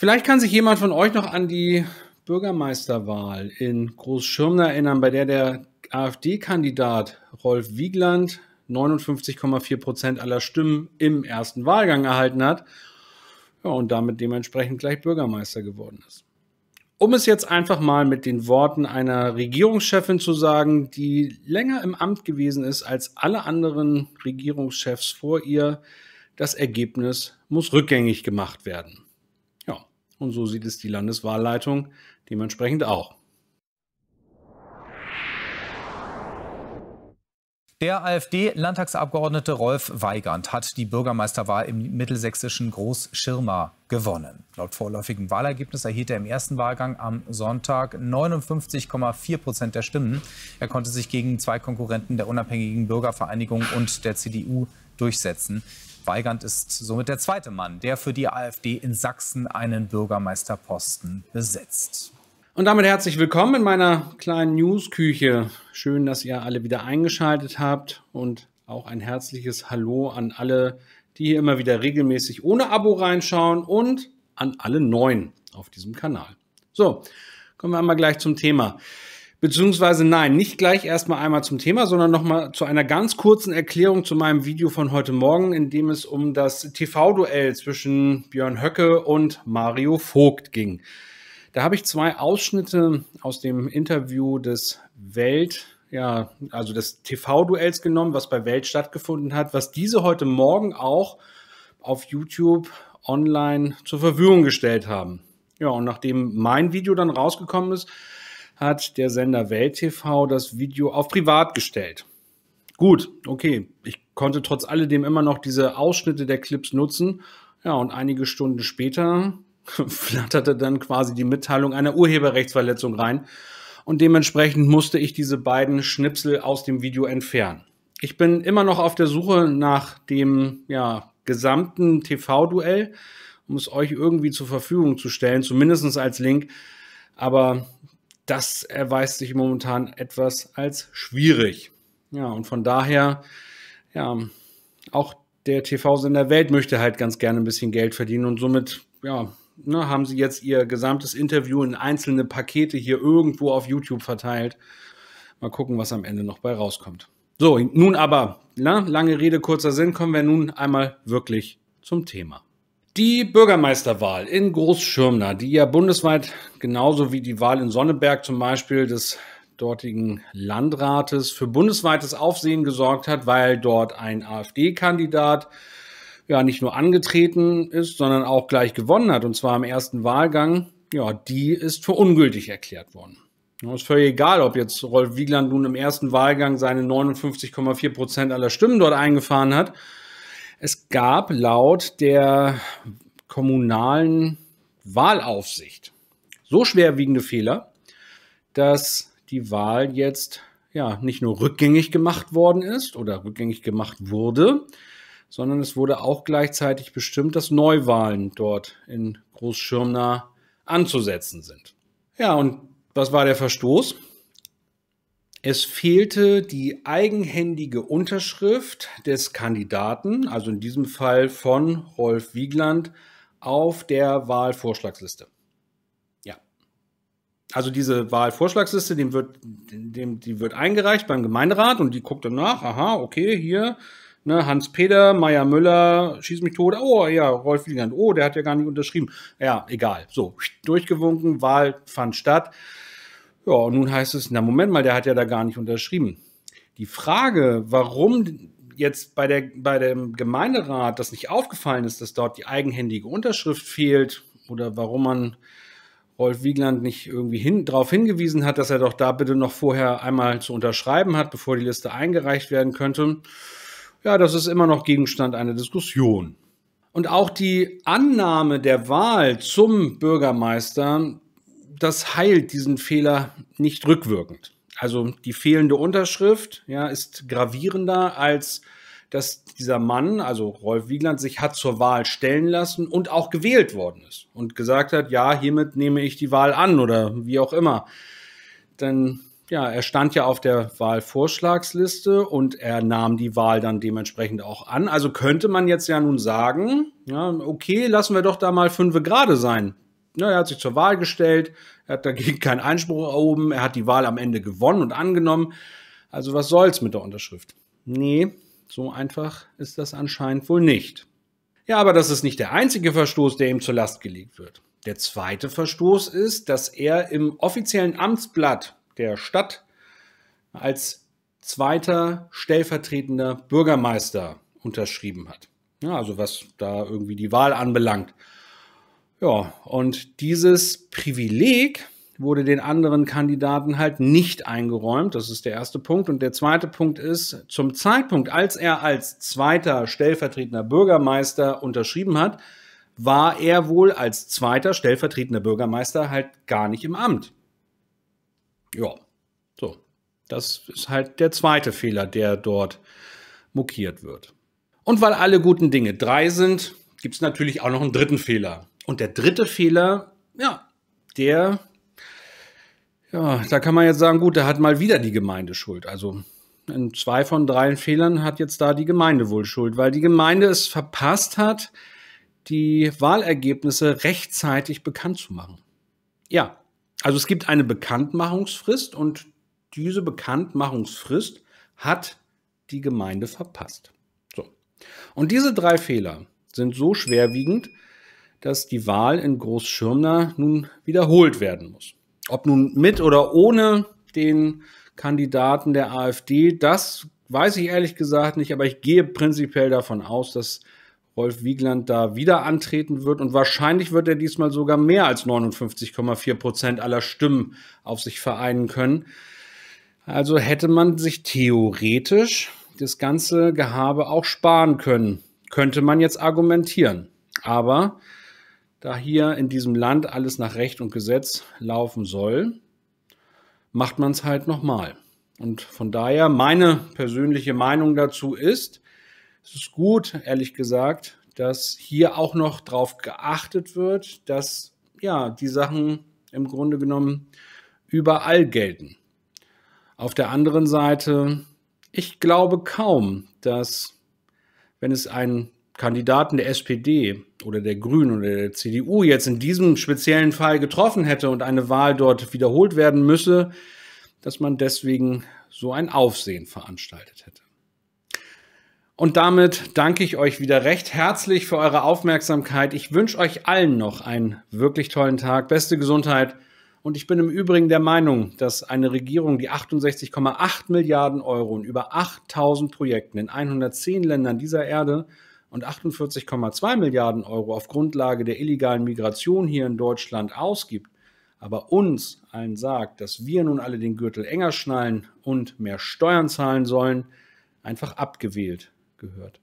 Vielleicht kann sich jemand von euch noch an die Bürgermeisterwahl in Großschirmen erinnern, bei der der AfD-Kandidat Rolf Wiegland 59,4 Prozent aller Stimmen im ersten Wahlgang erhalten hat und damit dementsprechend gleich Bürgermeister geworden ist. Um es jetzt einfach mal mit den Worten einer Regierungschefin zu sagen, die länger im Amt gewesen ist als alle anderen Regierungschefs vor ihr, das Ergebnis muss rückgängig gemacht werden. Und so sieht es die Landeswahlleitung dementsprechend auch. Der AfD-Landtagsabgeordnete Rolf Weigand hat die Bürgermeisterwahl im mittelsächsischen Großschirmer gewonnen. Laut vorläufigem Wahlergebnis erhielt er im ersten Wahlgang am Sonntag 59,4 Prozent der Stimmen. Er konnte sich gegen zwei Konkurrenten der Unabhängigen Bürgervereinigung und der CDU durchsetzen. Weigand ist somit der zweite Mann, der für die AfD in Sachsen einen Bürgermeisterposten besetzt. Und damit herzlich willkommen in meiner kleinen News-Küche. Schön, dass ihr alle wieder eingeschaltet habt und auch ein herzliches Hallo an alle, die hier immer wieder regelmäßig ohne Abo reinschauen und an alle Neuen auf diesem Kanal. So, kommen wir einmal gleich zum Thema. Beziehungsweise nein, nicht gleich erstmal einmal zum Thema, sondern nochmal zu einer ganz kurzen Erklärung zu meinem Video von heute Morgen, in dem es um das TV-Duell zwischen Björn Höcke und Mario Vogt ging. Da habe ich zwei Ausschnitte aus dem Interview des Welt, ja, also des TV-Duells genommen, was bei Welt stattgefunden hat, was diese heute Morgen auch auf YouTube online zur Verfügung gestellt haben. Ja, und nachdem mein Video dann rausgekommen ist, hat der Sender Welt TV das Video auf privat gestellt. Gut, okay. Ich konnte trotz alledem immer noch diese Ausschnitte der Clips nutzen. Ja, und einige Stunden später flatterte dann quasi die Mitteilung einer Urheberrechtsverletzung rein. Und dementsprechend musste ich diese beiden Schnipsel aus dem Video entfernen. Ich bin immer noch auf der Suche nach dem ja, gesamten TV-Duell, um es euch irgendwie zur Verfügung zu stellen, zumindest als Link. Aber das erweist sich momentan etwas als schwierig. Ja, und von daher, ja, auch der TV-Sender Welt möchte halt ganz gerne ein bisschen Geld verdienen und somit, ja, ne, haben sie jetzt ihr gesamtes Interview in einzelne Pakete hier irgendwo auf YouTube verteilt. Mal gucken, was am Ende noch bei rauskommt. So, nun aber, na, lange Rede, kurzer Sinn, kommen wir nun einmal wirklich zum Thema. Die Bürgermeisterwahl in Großschirmner, die ja bundesweit genauso wie die Wahl in Sonneberg zum Beispiel des dortigen Landrates für bundesweites Aufsehen gesorgt hat, weil dort ein AfD-Kandidat ja nicht nur angetreten ist, sondern auch gleich gewonnen hat, und zwar im ersten Wahlgang, ja, die ist für ungültig erklärt worden. Es ist völlig egal, ob jetzt Rolf Wiegland nun im ersten Wahlgang seine 59,4 Prozent aller Stimmen dort eingefahren hat es gab laut der kommunalen Wahlaufsicht so schwerwiegende Fehler, dass die Wahl jetzt ja nicht nur rückgängig gemacht worden ist oder rückgängig gemacht wurde, sondern es wurde auch gleichzeitig bestimmt, dass Neuwahlen dort in Großschirmner anzusetzen sind. Ja, und was war der Verstoß? Es fehlte die eigenhändige Unterschrift des Kandidaten, also in diesem Fall von Rolf Wiegland, auf der Wahlvorschlagsliste. Ja. Also diese Wahlvorschlagsliste, dem wird, dem, die wird eingereicht beim Gemeinderat und die guckt dann nach, aha, okay, hier, ne, Hans-Peter, Meier Müller, schieß mich tot, oh ja, Rolf Wiegand, oh, der hat ja gar nicht unterschrieben. Ja, egal. So, durchgewunken, Wahl fand statt. Ja, und nun heißt es, na Moment mal, der hat ja da gar nicht unterschrieben. Die Frage, warum jetzt bei, der, bei dem Gemeinderat das nicht aufgefallen ist, dass dort die eigenhändige Unterschrift fehlt oder warum man Rolf Wiegland nicht irgendwie hin, darauf hingewiesen hat, dass er doch da bitte noch vorher einmal zu unterschreiben hat, bevor die Liste eingereicht werden könnte. Ja, das ist immer noch Gegenstand einer Diskussion. Und auch die Annahme der Wahl zum Bürgermeister das heilt diesen Fehler nicht rückwirkend. Also die fehlende Unterschrift ja, ist gravierender als dass dieser Mann, also Rolf Wiegland, sich hat zur Wahl stellen lassen und auch gewählt worden ist und gesagt hat, ja, hiermit nehme ich die Wahl an oder wie auch immer. Denn ja, er stand ja auf der Wahlvorschlagsliste und er nahm die Wahl dann dementsprechend auch an. Also könnte man jetzt ja nun sagen, ja, okay, lassen wir doch da mal fünf Grade sein ja, ne, er hat sich zur Wahl gestellt, er hat dagegen keinen Einspruch erhoben, er hat die Wahl am Ende gewonnen und angenommen. Also was soll's mit der Unterschrift? Nee, so einfach ist das anscheinend wohl nicht. Ja, aber das ist nicht der einzige Verstoß, der ihm zur Last gelegt wird. Der zweite Verstoß ist, dass er im offiziellen Amtsblatt der Stadt als zweiter stellvertretender Bürgermeister unterschrieben hat. Ja, also was da irgendwie die Wahl anbelangt. Ja, und dieses Privileg wurde den anderen Kandidaten halt nicht eingeräumt. Das ist der erste Punkt. Und der zweite Punkt ist, zum Zeitpunkt, als er als zweiter stellvertretender Bürgermeister unterschrieben hat, war er wohl als zweiter stellvertretender Bürgermeister halt gar nicht im Amt. Ja, so. Das ist halt der zweite Fehler, der dort mokiert wird. Und weil alle guten Dinge drei sind, gibt es natürlich auch noch einen dritten Fehler. Und der dritte Fehler, ja, der, ja, da kann man jetzt sagen, gut, da hat mal wieder die Gemeinde Schuld. Also in zwei von drei Fehlern hat jetzt da die Gemeinde wohl Schuld, weil die Gemeinde es verpasst hat, die Wahlergebnisse rechtzeitig bekannt zu machen. Ja, also es gibt eine Bekanntmachungsfrist und diese Bekanntmachungsfrist hat die Gemeinde verpasst. So. Und diese drei Fehler sind so schwerwiegend, dass die Wahl in Großschirmner nun wiederholt werden muss. Ob nun mit oder ohne den Kandidaten der AfD, das weiß ich ehrlich gesagt nicht, aber ich gehe prinzipiell davon aus, dass Rolf Wiegland da wieder antreten wird und wahrscheinlich wird er diesmal sogar mehr als 59,4 Prozent aller Stimmen auf sich vereinen können. Also hätte man sich theoretisch das ganze Gehabe auch sparen können, könnte man jetzt argumentieren. Aber da hier in diesem Land alles nach Recht und Gesetz laufen soll, macht man es halt nochmal. Und von daher, meine persönliche Meinung dazu ist, es ist gut, ehrlich gesagt, dass hier auch noch darauf geachtet wird, dass ja die Sachen im Grunde genommen überall gelten. Auf der anderen Seite, ich glaube kaum, dass wenn es ein Kandidaten der SPD oder der Grünen oder der CDU jetzt in diesem speziellen Fall getroffen hätte und eine Wahl dort wiederholt werden müsse, dass man deswegen so ein Aufsehen veranstaltet hätte. Und damit danke ich euch wieder recht herzlich für eure Aufmerksamkeit. Ich wünsche euch allen noch einen wirklich tollen Tag, beste Gesundheit. Und ich bin im Übrigen der Meinung, dass eine Regierung, die 68,8 Milliarden Euro und über 8000 Projekten in 110 Ländern dieser Erde und 48,2 Milliarden Euro auf Grundlage der illegalen Migration hier in Deutschland ausgibt, aber uns allen sagt, dass wir nun alle den Gürtel enger schnallen und mehr Steuern zahlen sollen, einfach abgewählt gehört.